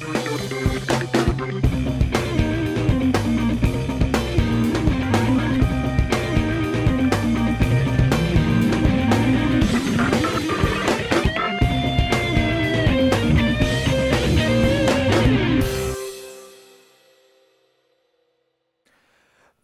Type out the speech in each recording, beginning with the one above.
Thank you.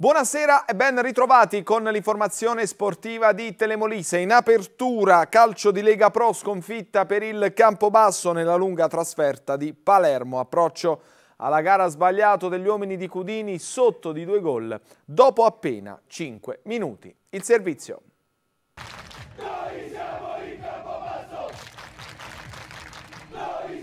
Buonasera e ben ritrovati con l'informazione sportiva di Telemolise. In apertura calcio di Lega Pro sconfitta per il Campobasso nella lunga trasferta di Palermo. Approccio alla gara sbagliato degli uomini di Cudini sotto di due gol dopo appena 5 minuti. Il servizio.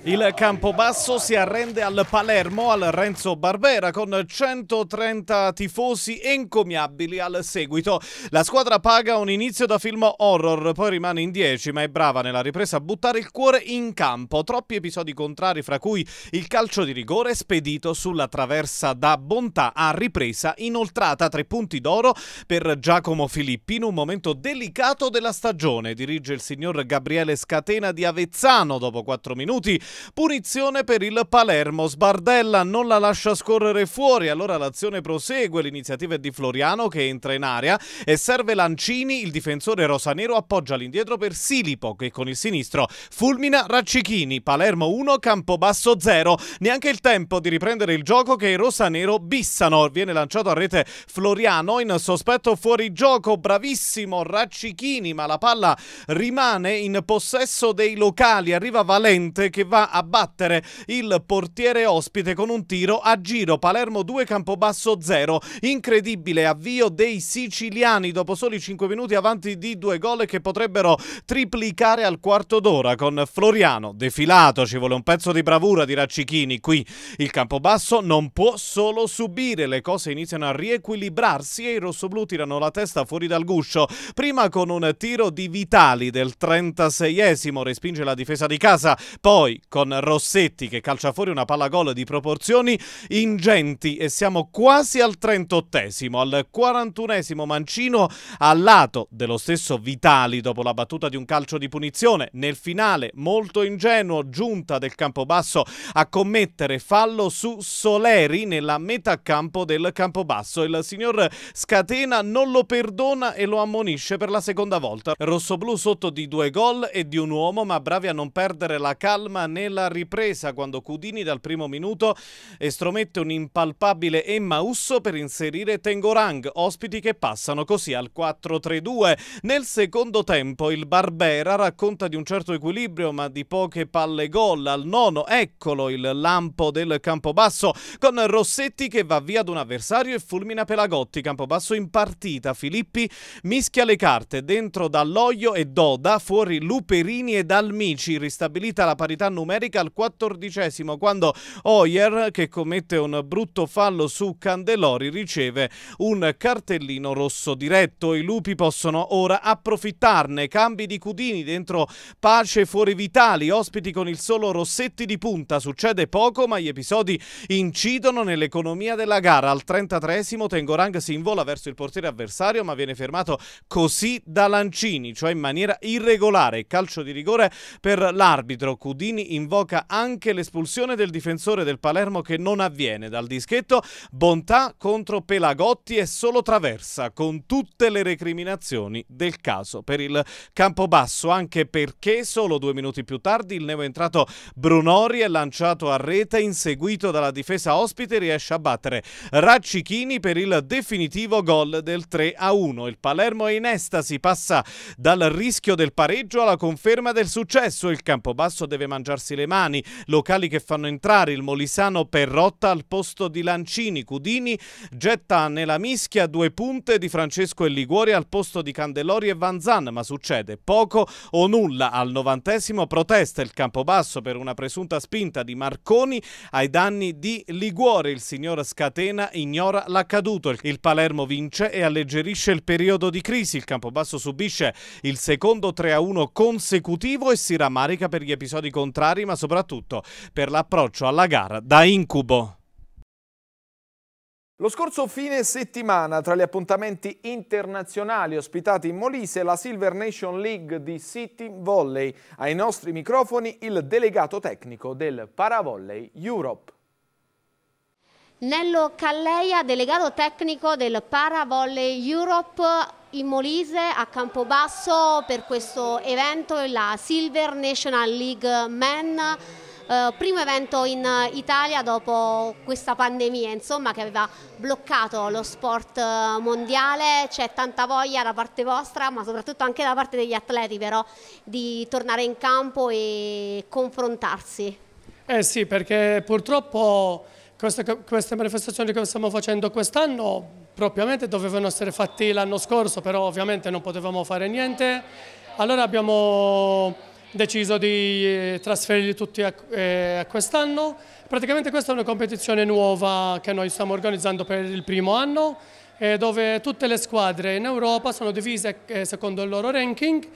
Il Campobasso si arrende al Palermo, al Renzo Barbera, con 130 tifosi encomiabili al seguito. La squadra paga un inizio da film horror, poi rimane in 10, ma è brava nella ripresa a buttare il cuore in campo. Troppi episodi contrari, fra cui il calcio di rigore spedito sulla traversa da Bontà a ripresa inoltrata. Tre punti d'oro per Giacomo Filippi in un momento delicato della stagione. Dirige il signor Gabriele Scatena di Avezzano dopo 4 minuti. Punizione per il Palermo, Sbardella non la lascia scorrere fuori, allora l'azione prosegue, l'iniziativa è di Floriano che entra in area e serve Lancini, il difensore rosanero appoggia all'indietro per Silipo che con il sinistro fulmina Raccichini, Palermo 1, Campobasso 0, neanche il tempo di riprendere il gioco che i rosanero bissano, viene lanciato a rete Floriano in sospetto fuori gioco, bravissimo Raccichini ma la palla rimane in possesso dei locali, arriva Valente che va a battere il portiere ospite con un tiro a giro. Palermo 2, Campobasso 0. Incredibile avvio dei siciliani dopo soli 5 minuti avanti di due gol che potrebbero triplicare al quarto d'ora con Floriano defilato. Ci vuole un pezzo di bravura di Raccichini qui. Il Campobasso non può solo subire. Le cose iniziano a riequilibrarsi e i rossoblù tirano la testa fuori dal guscio. Prima con un tiro di Vitali del 36esimo respinge la difesa di casa, poi con Rossetti che calcia fuori una palla gol di proporzioni ingenti e siamo quasi al 38esimo, al 41esimo Mancino a lato dello stesso Vitali dopo la battuta di un calcio di punizione nel finale molto ingenuo giunta del Campobasso a commettere fallo su Soleri nella metà campo del Campobasso. Il signor Scatena non lo perdona e lo ammonisce per la seconda volta. Rossoblù sotto di due gol e di un uomo ma bravi a non perdere la calma né nella ripresa quando Cudini dal primo minuto estromette un impalpabile Emma Usso per inserire Tengorang, ospiti che passano così al 4-3-2. Nel secondo tempo il Barbera racconta di un certo equilibrio ma di poche palle gol al nono, eccolo il lampo del Campobasso con Rossetti che va via ad un avversario e fulmina Pelagotti, Campobasso in partita, Filippi mischia le carte, dentro Dall'Oglio e Doda, fuori Luperini e Dalmici, ristabilita la parità numerica numerica al quattordicesimo quando Hoyer, che commette un brutto fallo su Candelori, riceve un cartellino rosso diretto. I lupi possono ora approfittarne. Cambi di Cudini dentro Pace fuori Vitali, ospiti con il solo Rossetti di punta. Succede poco, ma gli episodi incidono nell'economia della gara. Al 33esimo Tengorang si invola verso il portiere avversario, ma viene fermato così da Lancini, cioè in maniera irregolare. Calcio di rigore per l'arbitro. Cudini in invoca anche l'espulsione del difensore del Palermo che non avviene dal dischetto. Bontà contro Pelagotti e solo traversa con tutte le recriminazioni del caso per il Campobasso anche perché solo due minuti più tardi il neoentrato Brunori è lanciato a rete inseguito dalla difesa ospite riesce a battere Raccichini per il definitivo gol del 3 a 1. Il Palermo è in estasi, passa dal rischio del pareggio alla conferma del successo. Il Campobasso deve mangiarsi lavarsi le mani, locali che fanno entrare il Molisano per rotta al posto di Lancini, Cudini getta nella mischia due punte di Francesco e Liguori al posto di Candelori e Vanzan, ma succede poco o nulla. Al novantesimo protesta il Campobasso per una presunta spinta di Marconi ai danni di Liguori. Il signor Scatena ignora l'accaduto. Il Palermo vince e alleggerisce il periodo di crisi. Il Campobasso subisce il secondo 3-1 consecutivo e si rammarica per gli episodi contrari particolari, ma soprattutto per l'approccio alla gara da incubo. Lo scorso fine settimana, tra gli appuntamenti internazionali ospitati in Molise, la Silver Nation League di City Volley. Ai nostri microfoni il delegato tecnico del Paravolley Europe. Nello Calleia, delegato tecnico del Paravolley Europe, in Molise a Campobasso per questo evento, la Silver National League Men, eh, primo evento in Italia dopo questa pandemia insomma, che aveva bloccato lo sport eh, mondiale, c'è tanta voglia da parte vostra ma soprattutto anche da parte degli atleti però di tornare in campo e confrontarsi. Eh sì perché purtroppo queste, queste manifestazioni che stiamo facendo quest'anno propriamente dovevano essere fatte l'anno scorso, però ovviamente non potevamo fare niente. Allora abbiamo deciso di eh, trasferirli tutti a, eh, quest'anno. Praticamente questa è una competizione nuova che noi stiamo organizzando per il primo anno, eh, dove tutte le squadre in Europa sono divise eh, secondo il loro ranking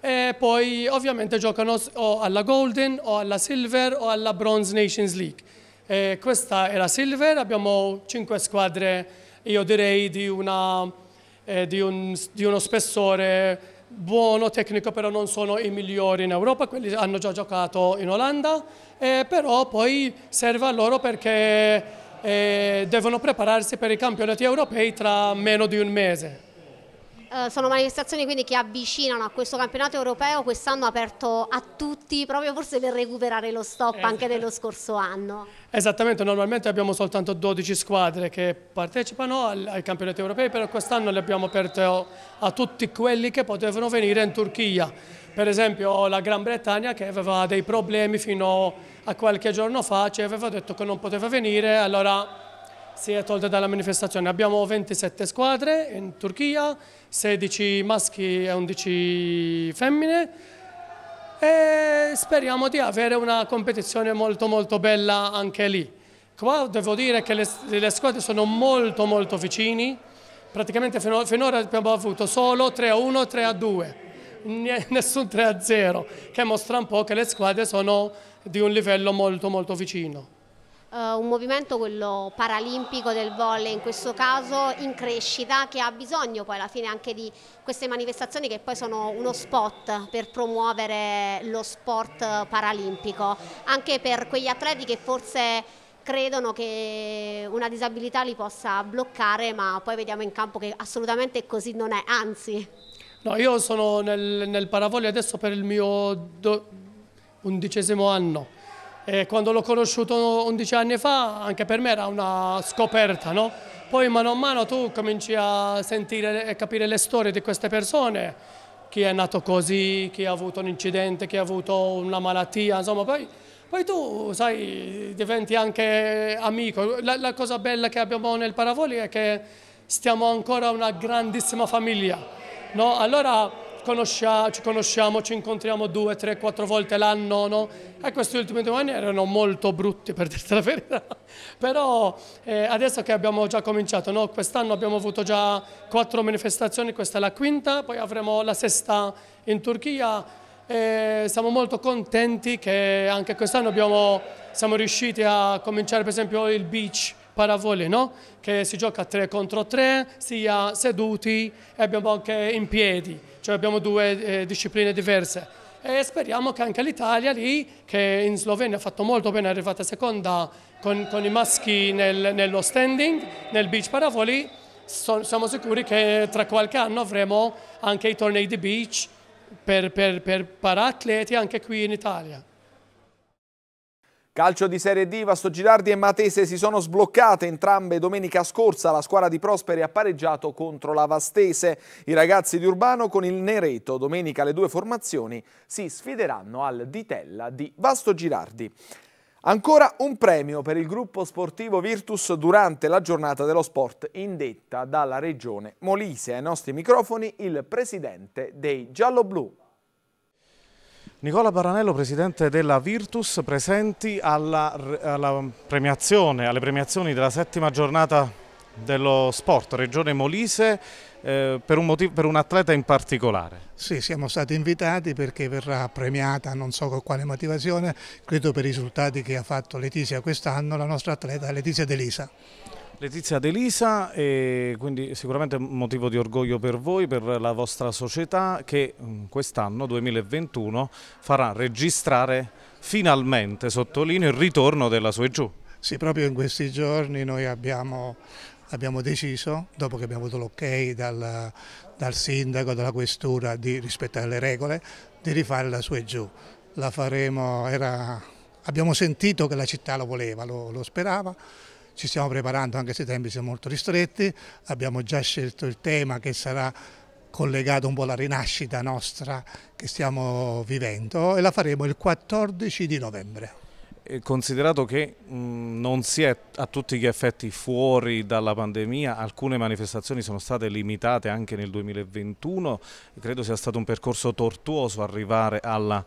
e poi ovviamente giocano o alla Golden o alla Silver o alla Bronze Nations League. E questa è la Silver, abbiamo cinque squadre, io direi di, una, eh, di, un, di uno spessore buono tecnico però non sono i migliori in Europa, quelli hanno già giocato in Olanda, eh, però poi serve a loro perché eh, devono prepararsi per i campionati europei tra meno di un mese. Eh, sono manifestazioni quindi che avvicinano a questo campionato europeo, quest'anno aperto a tutti, proprio forse per recuperare lo stop eh, anche dello scorso anno. Esattamente, normalmente abbiamo soltanto 12 squadre che partecipano ai campionati europei, però quest'anno le abbiamo aperte a tutti quelli che potevano venire in Turchia. Per esempio la Gran Bretagna che aveva dei problemi fino a qualche giorno fa, ci aveva detto che non poteva venire, allora si è tolta dalla manifestazione. Abbiamo 27 squadre in Turchia, 16 maschi e 11 femmine e speriamo di avere una competizione molto molto bella anche lì. Qua devo dire che le, le squadre sono molto molto vicini, praticamente finora, abbiamo avuto solo 3-1, a 3-2 a nessun 3-0, a che mostra un po' che le squadre sono di un livello molto molto vicino. Uh, un movimento, quello paralimpico del volley in questo caso, in crescita, che ha bisogno poi alla fine anche di queste manifestazioni che poi sono uno spot per promuovere lo sport paralimpico, anche per quegli atleti che forse credono che una disabilità li possa bloccare, ma poi vediamo in campo che assolutamente così non è, anzi. No, io sono nel, nel paravoglio adesso per il mio do, undicesimo anno e quando l'ho conosciuto 11 anni fa anche per me era una scoperta, no? Poi mano a mano tu cominci a sentire e capire le storie di queste persone, chi è nato così, chi ha avuto un incidente, chi ha avuto una malattia, insomma poi, poi tu sai diventi anche amico. La, la cosa bella che abbiamo nel Paravoli è che stiamo ancora una grandissima famiglia, no? Allora conoscia, ci conosciamo, ci incontriamo due, tre, quattro volte l'anno, no? E questi ultimi due anni erano molto brutti per dirti la verità, però eh, adesso che abbiamo già cominciato, no? quest'anno abbiamo avuto già quattro manifestazioni, questa è la quinta, poi avremo la sesta in Turchia, e siamo molto contenti che anche quest'anno siamo riusciti a cominciare per esempio il beach paravoli, no? che si gioca 3 contro 3, sia seduti e abbiamo anche in piedi cioè abbiamo due eh, discipline diverse e speriamo che anche l'Italia lì, che in Slovenia ha fatto molto bene, è arrivata seconda con, con i maschi nel, nello standing, nel beach paravoli, so, siamo sicuri che tra qualche anno avremo anche i tornei di beach per, per, per paratleti anche qui in Italia. Calcio di Serie D, Vasto Girardi e Matese si sono sbloccate entrambe domenica scorsa. La squadra di Prosperi ha pareggiato contro la Vastese. I ragazzi di Urbano con il Nereto. Domenica le due formazioni si sfideranno al Ditella di Vasto Girardi. Ancora un premio per il gruppo sportivo Virtus durante la giornata dello sport indetta dalla regione Molise. Ai nostri microfoni il presidente dei Gialloblu. Nicola Baranello, presidente della Virtus, presenti alla, alla premiazione, alle premiazioni della settima giornata dello sport Regione Molise eh, per, un motivo, per, un atleta in particolare. Sì, siamo stati invitati perché verrà premiata, non so con quale motivazione, credo per i risultati che ha fatto Letizia quest'anno, la nostra atleta Letizia Delisa. Letizia Delisa, e quindi sicuramente motivo di orgoglio per voi, per la vostra società che mm, quest'anno 2021 farà registrare finalmente, sottolineo, il ritorno della sua giù. Sì, proprio in questi giorni noi abbiamo, abbiamo deciso, dopo che abbiamo avuto l'ok dal, dal, sindaco, dalla questura, di rispettare le regole, di rifare la sua giù. La faremo, era, abbiamo sentito che la città lo voleva, lo, lo sperava ci stiamo preparando anche se i tempi sono molto ristretti, abbiamo già scelto il tema che sarà collegato un po' alla rinascita nostra che stiamo vivendo e la faremo il 14 di novembre. Considerato che mh, non si è a tutti gli effetti fuori dalla pandemia, alcune manifestazioni sono state limitate anche nel 2021, credo sia stato un percorso tortuoso arrivare alla,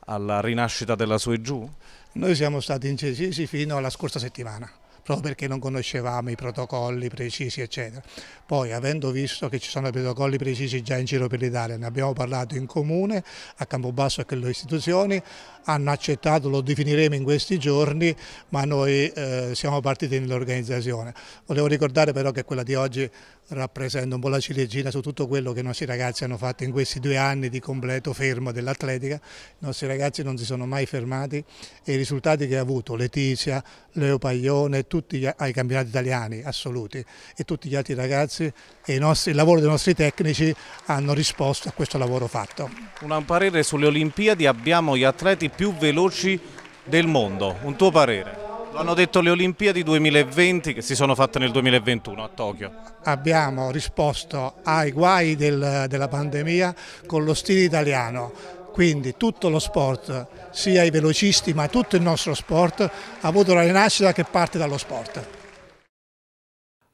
alla rinascita della su e giù? Noi siamo stati incisivi fino alla scorsa settimana proprio perché non conoscevamo i protocolli precisi, eccetera. Poi, avendo visto che ci sono protocolli precisi già in giro per l'Italia, ne abbiamo parlato in comune, a Campobasso e con le istituzioni, hanno accettato, lo definiremo in questi giorni, ma noi eh, siamo partiti nell'organizzazione. Volevo ricordare però che quella di oggi rappresenta un po' la ciliegina su tutto quello che i nostri ragazzi hanno fatto in questi due anni di completo fermo dell'atletica. I nostri ragazzi non si sono mai fermati e i risultati che ha avuto Letizia, Leo Paglione, tutti gli, ai campionati italiani assoluti e tutti gli altri ragazzi e nostri, il lavoro dei nostri tecnici hanno risposto a questo lavoro fatto. Un parere sulle Olimpiadi, abbiamo gli atleti più veloci del mondo, un tuo parere? Lo hanno detto le Olimpiadi 2020 che si sono fatte nel 2021 a Tokyo. Abbiamo risposto ai guai del, della pandemia con lo stile italiano, quindi tutto lo sport, sia i velocisti ma tutto il nostro sport, ha avuto la rinascita che parte dallo sport.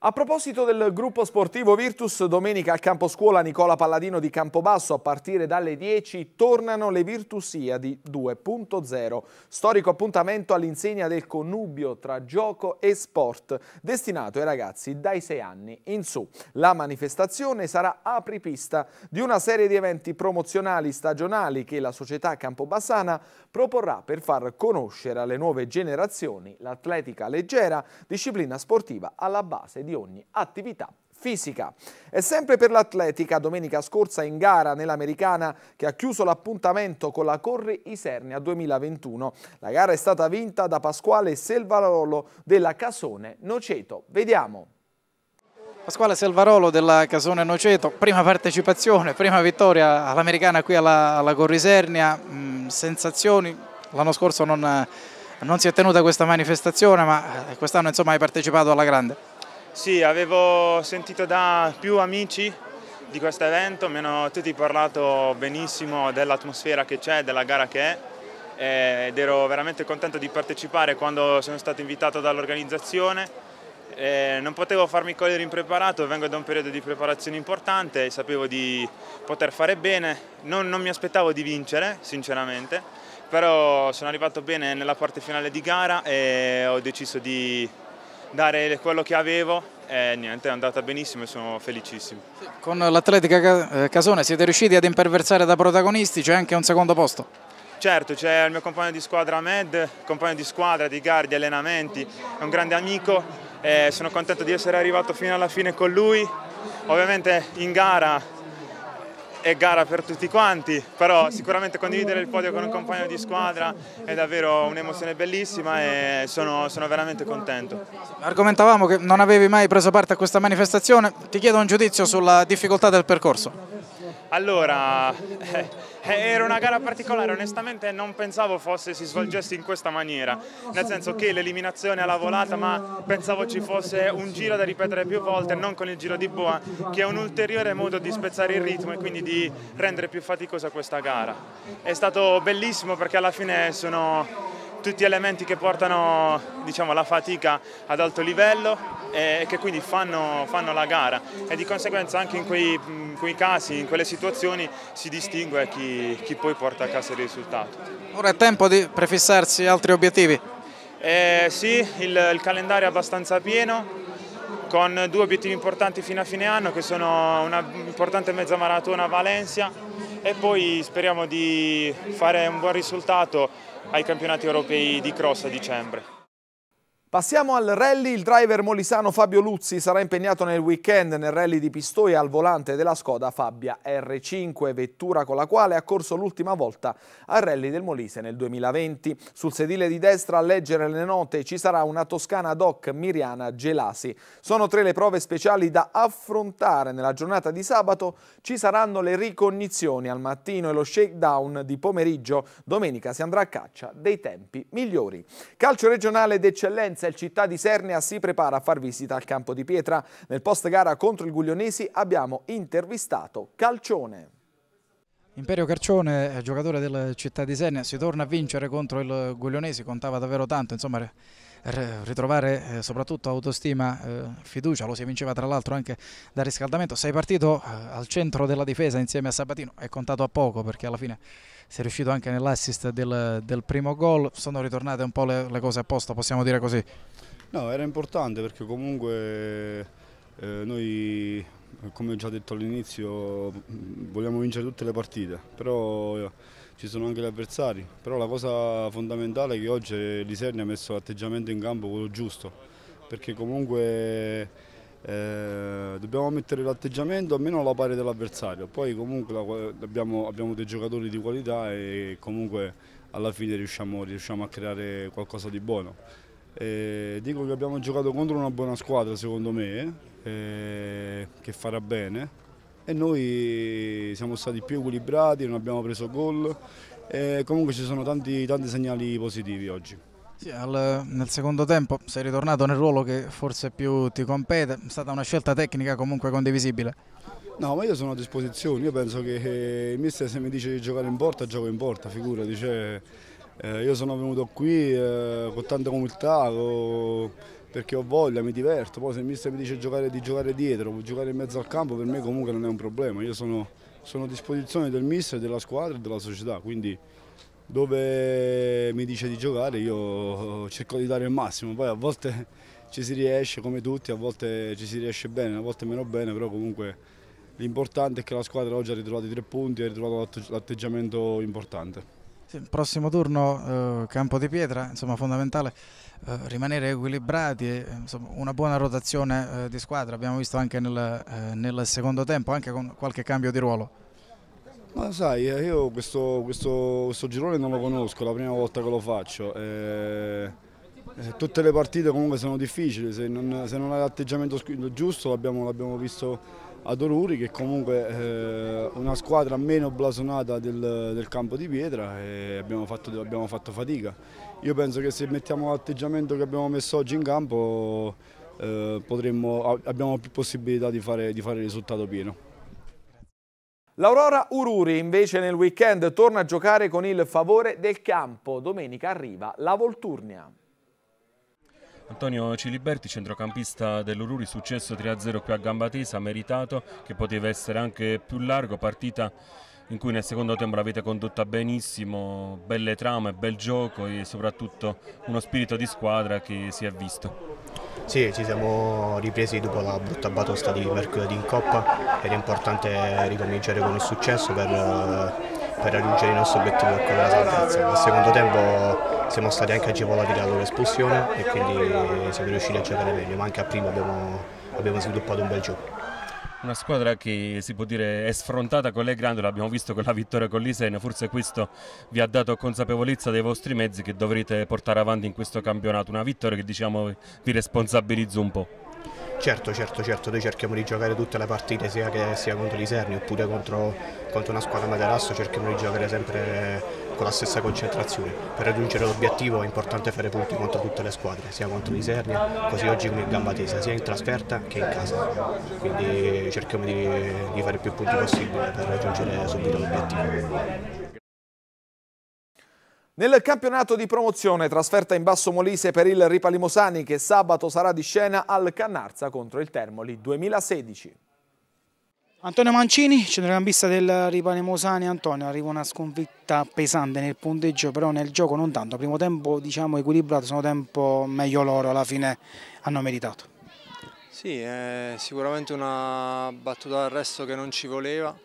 A proposito del gruppo sportivo Virtus, domenica al campo scuola Nicola Palladino di Campobasso a partire dalle 10 tornano le Virtusiadi 2.0, storico appuntamento all'insegna del connubio tra gioco e sport destinato ai ragazzi dai 6 anni in su. La manifestazione sarà apripista di una serie di eventi promozionali stagionali che la società campobassana proporrà per far conoscere alle nuove generazioni l'atletica leggera, disciplina sportiva alla base di ogni attività fisica. E sempre per l'atletica, domenica scorsa in gara nell'americana che ha chiuso l'appuntamento con la Corre Isernia 2021. La gara è stata vinta da Pasquale Selvarolo della Casone Noceto. Vediamo. Pasquale Selvarolo della Casone Noceto, prima partecipazione, prima vittoria all'americana qui alla, alla Corre Isernia, mm, sensazioni, l'anno scorso non, non si è tenuta questa manifestazione ma eh, quest'anno insomma hai partecipato alla grande. Sì, avevo sentito da più amici di questo evento, mi hanno tutti parlato benissimo dell'atmosfera che c'è, della gara che è ed ero veramente contento di partecipare quando sono stato invitato dall'organizzazione. non potevo farmi cogliere impreparato, vengo da un periodo di preparazione importante, sapevo di poter fare bene, non, non mi aspettavo di vincere sinceramente, però sono arrivato bene nella parte finale di gara e ho deciso di dare quello che avevo e niente, è andata benissimo e sono felicissimo. Con l'Atletica eh, Casone siete riusciti ad imperversare da protagonisti, c'è anche un secondo posto? Certo, c'è il mio compagno di squadra Ahmed, compagno di squadra, di gare, di allenamenti, è un grande amico e sono contento di essere arrivato fino alla fine con lui. Ovviamente in gara è gara per tutti quanti, però sicuramente condividere il podio con un compagno di squadra è davvero un'emozione bellissima e sono, sono, veramente contento. Argomentavamo che non avevi mai preso parte a questa manifestazione, ti chiedo un giudizio sulla difficoltà del percorso. Allora... Eh, eh, era una gara particolare, onestamente non pensavo fosse si svolgesse in questa maniera, nel senso che l'eliminazione alla volata, ma pensavo ci fosse un giro da ripetere più volte, non con il giro di Boa, che è un ulteriore modo di spezzare il ritmo e quindi di rendere più faticosa questa gara. È stato bellissimo perché alla fine sono tutti elementi che portano diciamo, la fatica ad alto livello e che quindi fanno, fanno la gara e di conseguenza anche in quei, in quei, casi, in quelle situazioni si distingue chi, chi poi porta a casa il risultato. Ora è tempo di prefissarsi altri obiettivi? Eh, sì, il, il calendario è abbastanza pieno, con due obiettivi importanti fino a fine anno che sono un'importante mezza maratona a Valencia e poi speriamo di fare un buon risultato ai campionati europei di cross a dicembre. Passiamo al rally, il driver molisano Fabio Luzzi sarà impegnato nel weekend nel rally di Pistoia al volante della Skoda Fabia R5, vettura con la quale ha corso l'ultima volta al rally del Molise nel 2020. Sul sedile di destra a leggere le note ci sarà una toscana doc Miriana Gelasi. Sono tre le prove speciali da affrontare nella giornata di sabato, ci saranno le ricognizioni al mattino e lo shakedown di pomeriggio. Domenica si andrà a caccia dei tempi migliori. Calcio regionale d'eccellenza Sapienza il Città di Sernia si prepara a far visita al campo di pietra. Nel post gara contro il Guglionesi abbiamo intervistato Calcione. Imperio Carcione, eh, giocatore del Città di Sernia, si torna a vincere contro il Guglionesi, contava davvero tanto, insomma eh, ritrovare eh, soprattutto autostima, eh, fiducia, lo si vinceva tra l'altro anche dal riscaldamento. Sei partito al centro della difesa insieme a Sabatino, è contato a poco perché alla fine sei riuscito anche nell'assist del, del, primo gol, sono ritornate un po' le, le cose a posto, possiamo dire così? No, era importante perché comunque eh, noi, come ho già detto all'inizio, mm, vogliamo vincere tutte le partite, però... Eh, ci sono anche gli avversari, però la cosa fondamentale è che oggi l'Iserni ha messo l'atteggiamento in campo quello giusto, perché comunque eh, dobbiamo mettere l'atteggiamento almeno alla pari dell'avversario, poi comunque abbiamo, abbiamo, dei giocatori di qualità e comunque alla fine riusciamo, riusciamo a creare qualcosa di buono. Eh, dico che abbiamo giocato contro una buona squadra secondo me, eh, che farà bene, e noi siamo stati più equilibrati, non abbiamo preso gol e comunque ci sono tanti, tanti segnali positivi oggi. Sì, al, nel secondo tempo sei ritornato nel ruolo che forse più ti compete, è stata una scelta tecnica comunque condivisibile. No, ma io sono a disposizione, io penso che eh, il mister se mi dice di giocare in porta, gioco in porta, figurati. Cioè, eh, io sono venuto qui eh, con tanta umiltà, con perché ho voglia, mi diverto, poi se il mister mi dice giocare, di giocare dietro, giocare in mezzo al campo, per me comunque non è un problema, io sono, sono a disposizione del mister, della squadra e della società, quindi dove mi dice di giocare io cerco di dare il massimo, poi a volte ci si riesce come tutti, a volte ci si riesce bene, a volte meno bene, però comunque l'importante è che la squadra oggi ha ritrovato i tre punti e ha ritrovato l'atteggiamento importante prossimo turno eh, campo di pietra, insomma fondamentale eh, rimanere equilibrati, insomma, una buona rotazione eh, di squadra, abbiamo visto anche nel, eh, nel, secondo tempo, anche con qualche cambio di ruolo. Ma sai, eh, io questo, questo, questo girone non lo conosco, è la prima volta che lo faccio. Eh, tutte le partite comunque sono difficili, se non, se non hai l'atteggiamento giusto l'abbiamo visto ad Oruri che comunque è eh, una squadra meno blasonata del, del campo di pietra e abbiamo fatto, abbiamo fatto, fatica. Io penso che se mettiamo l'atteggiamento che abbiamo messo oggi in campo eh, potremmo, abbiamo più possibilità di fare, di fare risultato pieno. L'Aurora Ururi invece nel weekend torna a giocare con il favore del campo. Domenica arriva la Volturnia. Antonio Ciliberti, centrocampista dell'Ururi, successo 3-0 qui a Gambatesa, meritato, che poteva essere anche più largo, partita in cui nel secondo tempo l'avete condotta benissimo, belle trame, bel gioco e soprattutto uno spirito di squadra che si è visto. Sì, ci siamo ripresi dopo la brutta batosta di mercoledì in Coppa ed è importante ricominciare con il successo per, eh, per raggiungere il nostro obiettivo con ecco, la salvezza. Nel secondo tempo siamo stati anche agevolati dalla loro espulsione e quindi siamo riusciti a giocare meglio, ma anche a prima abbiamo, abbiamo sviluppato un bel gioco. Una squadra che si può dire è sfrontata con le grandi, l'abbiamo visto con la vittoria con l'Isena, forse questo vi ha dato consapevolezza dei vostri mezzi che dovrete portare avanti in questo campionato, una vittoria che diciamo vi responsabilizza un po'. Certo, certo, certo, noi cerchiamo di giocare tutte le partite, sia, che, sia contro l'Iserni oppure contro, contro, una squadra materasso, cerchiamo di giocare sempre con la stessa concentrazione. Per raggiungere l'obiettivo è importante fare punti contro tutte le squadre, sia contro Serni, così oggi come in gamba tesa, sia in trasferta che in casa. Quindi cerchiamo di, di fare più punti possibile per raggiungere subito l'obiettivo. Nel campionato di promozione trasferta in Basso Molise per il Ripa Limosani che sabato sarà di scena al Cannarza contro il Termoli 2016. Antonio Mancini, centrocampista del Ripalemosani. Antonio arriva una sconfitta pesante nel punteggio, però nel gioco non tanto. Primo tempo diciamo equilibrato, secondo tempo meglio loro, alla fine hanno meritato. Sì, sicuramente una battuta d'arresto che non ci voleva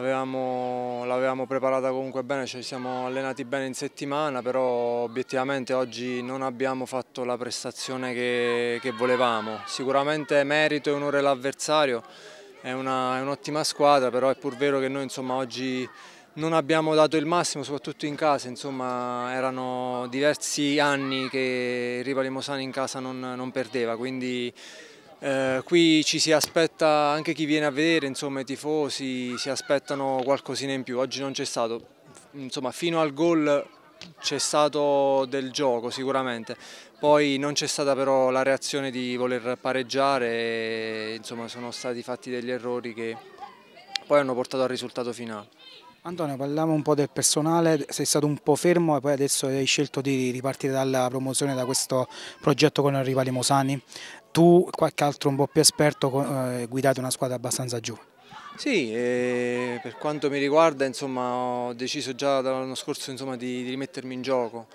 l'avevamo preparata comunque bene, ci siamo allenati bene in settimana, però obiettivamente oggi non abbiamo fatto la prestazione che, che volevamo. Sicuramente merito e onore l'avversario, è un'ottima squadra, però è pur vero che noi insomma, oggi non abbiamo dato il massimo, soprattutto in casa, insomma, erano diversi anni che il Riva Limosani in casa non, non perdeva, quindi eh, qui ci si aspetta anche chi viene a vedere, insomma i tifosi si aspettano qualcosina in più, oggi non c'è stato, insomma fino al gol c'è stato del gioco sicuramente, poi non c'è stata però la reazione di voler pareggiare, e, insomma sono stati fatti degli errori che poi hanno portato al risultato finale. Antonio, parliamo un po' del personale, sei stato un po' fermo e poi adesso hai scelto di ripartire dalla promozione da questo progetto con il rivale Mosani tu e qualche altro un po' più esperto eh, guidate una squadra abbastanza giovane. Sì, eh, per quanto mi riguarda insomma, ho deciso già dall'anno scorso insomma, di, di rimettermi in gioco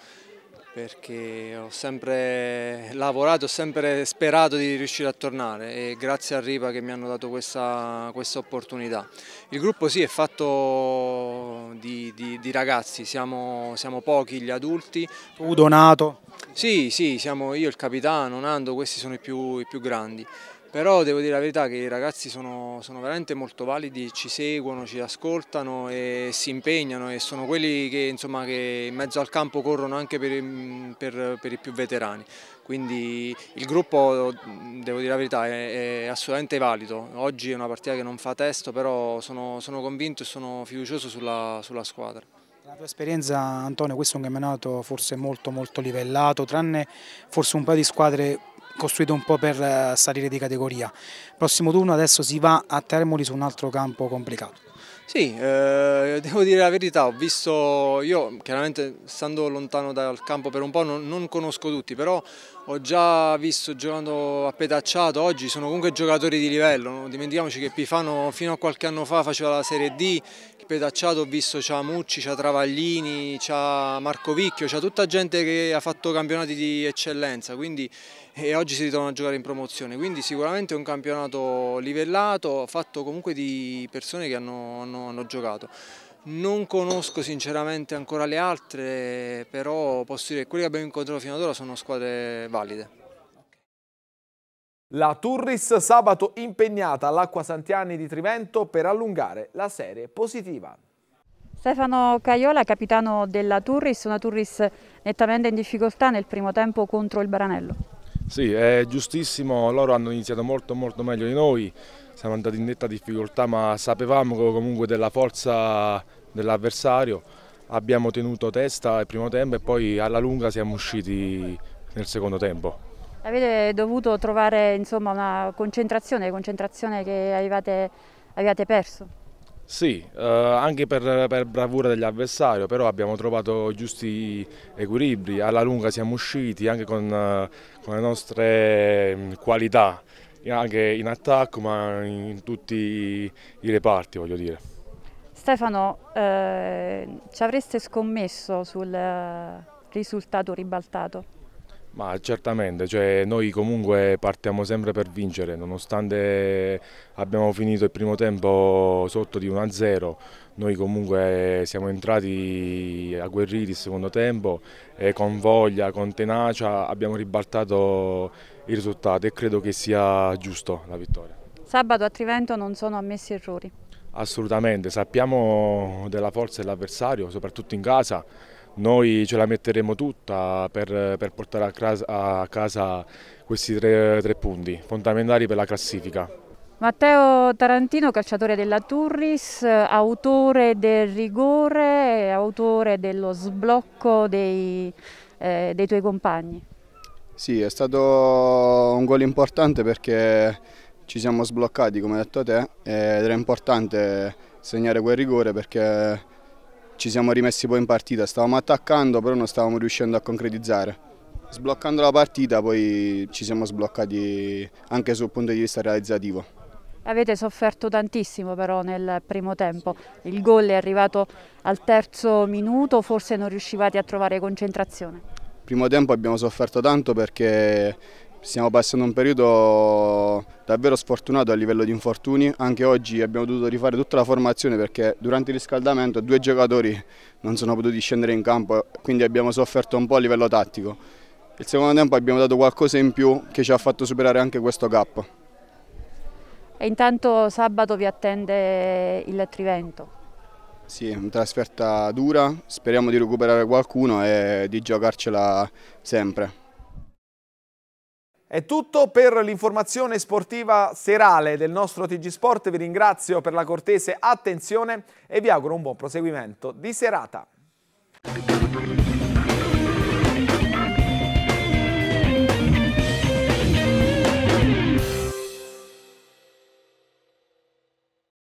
perché ho sempre lavorato, ho sempre sperato di riuscire a tornare e grazie a Ripa che mi hanno dato questa, questa opportunità. Il gruppo sì è fatto di, di, di ragazzi, siamo, siamo, pochi gli adulti. Udo, Nato? Sì, sì, siamo io il capitano, Nando, questi sono i più, i più grandi però devo dire la verità che i ragazzi sono, sono, veramente molto validi, ci seguono, ci ascoltano e si impegnano e sono quelli che, insomma, che in mezzo al campo corrono anche per, per, per, i più veterani. Quindi il gruppo, devo dire la verità, è, è, assolutamente valido. Oggi è una partita che non fa testo, però sono, sono convinto e sono fiducioso sulla, sulla squadra. La tua esperienza Antonio, questo è un campionato forse molto molto livellato, tranne forse un paio di squadre costruito un po' per eh, salire di categoria. Prossimo turno adesso si va a Termoli su un altro campo complicato. Sì, eh, devo dire la verità, ho visto, io chiaramente stando lontano dal campo per un po' non, non conosco tutti, però ho già visto giocando a Petacciato oggi, sono comunque giocatori di livello, non dimentichiamoci che Pifano fino a qualche anno fa faceva la Serie D, Petacciato ho visto c'ha Mucci, c'ha Travaglini, c'ha Marco Vicchio, c'ha tutta gente che ha fatto campionati di eccellenza quindi, e oggi si ritrovano a giocare in promozione, quindi sicuramente è un campionato livellato, fatto comunque di persone che hanno, hanno, hanno giocato. Non conosco sinceramente ancora le altre, però posso dire che quelle che abbiamo incontrato fino ad ora sono squadre valide. La Turris sabato impegnata all'Acqua Santiani di Trivento per allungare la serie positiva. Stefano Caiola, capitano della Turris, una Turris nettamente in difficoltà nel primo tempo contro il Baranello. Sì, è giustissimo, loro hanno iniziato molto molto meglio di noi, siamo andati in netta difficoltà ma sapevamo comunque della forza dell'avversario, abbiamo tenuto testa al primo tempo e poi alla lunga siamo usciti nel secondo tempo. Avete dovuto trovare insomma, una concentrazione, concentrazione che avevate, avevate perso? Sì, eh, anche per, per, bravura degli avversari, però abbiamo trovato giusti equilibri, alla lunga siamo usciti anche con, eh, con le nostre mm, qualità, anche in attacco ma in tutti i reparti voglio dire. Stefano, eh, ci avreste scommesso sul eh, risultato ribaltato? Ma certamente, cioè noi comunque partiamo sempre per vincere, nonostante abbiamo finito il primo tempo sotto di 1-0, noi comunque siamo entrati a guerriti il secondo tempo e con voglia, con tenacia abbiamo ribaltato il risultato e credo che sia giusto la vittoria. Sabato a Trivento non sono ammessi errori. Assolutamente, sappiamo della forza dell'avversario, soprattutto in casa. Noi ce la metteremo tutta per, per portare a casa, a casa questi tre, tre punti fondamentali per la classifica. Matteo Tarantino, calciatore della Turris, autore del rigore, autore dello sblocco dei, eh, dei tuoi compagni. Sì, è stato un gol importante perché ci siamo sbloccati come hai detto te ed era importante segnare quel rigore perché ci siamo rimessi poi in partita, stavamo attaccando però non stavamo riuscendo a concretizzare. Sbloccando la partita poi ci siamo sbloccati anche sul punto di vista realizzativo. Avete sofferto tantissimo però nel primo tempo, il gol è arrivato al terzo minuto, forse non riuscivate a trovare concentrazione? Primo tempo abbiamo sofferto tanto perché Stiamo passando un periodo davvero sfortunato a livello di infortuni, anche oggi abbiamo dovuto rifare tutta la formazione perché durante il riscaldamento due giocatori non sono potuti scendere in campo, quindi abbiamo sofferto un po' a livello tattico. Il secondo tempo abbiamo dato qualcosa in più che ci ha fatto superare anche questo gap. E intanto sabato vi attende il Trivento. Sì, una trasferta dura, speriamo di recuperare qualcuno e di giocarcela sempre. È tutto per l'informazione sportiva serale del nostro TG Sport, vi ringrazio per la cortese attenzione e vi auguro un buon proseguimento di serata.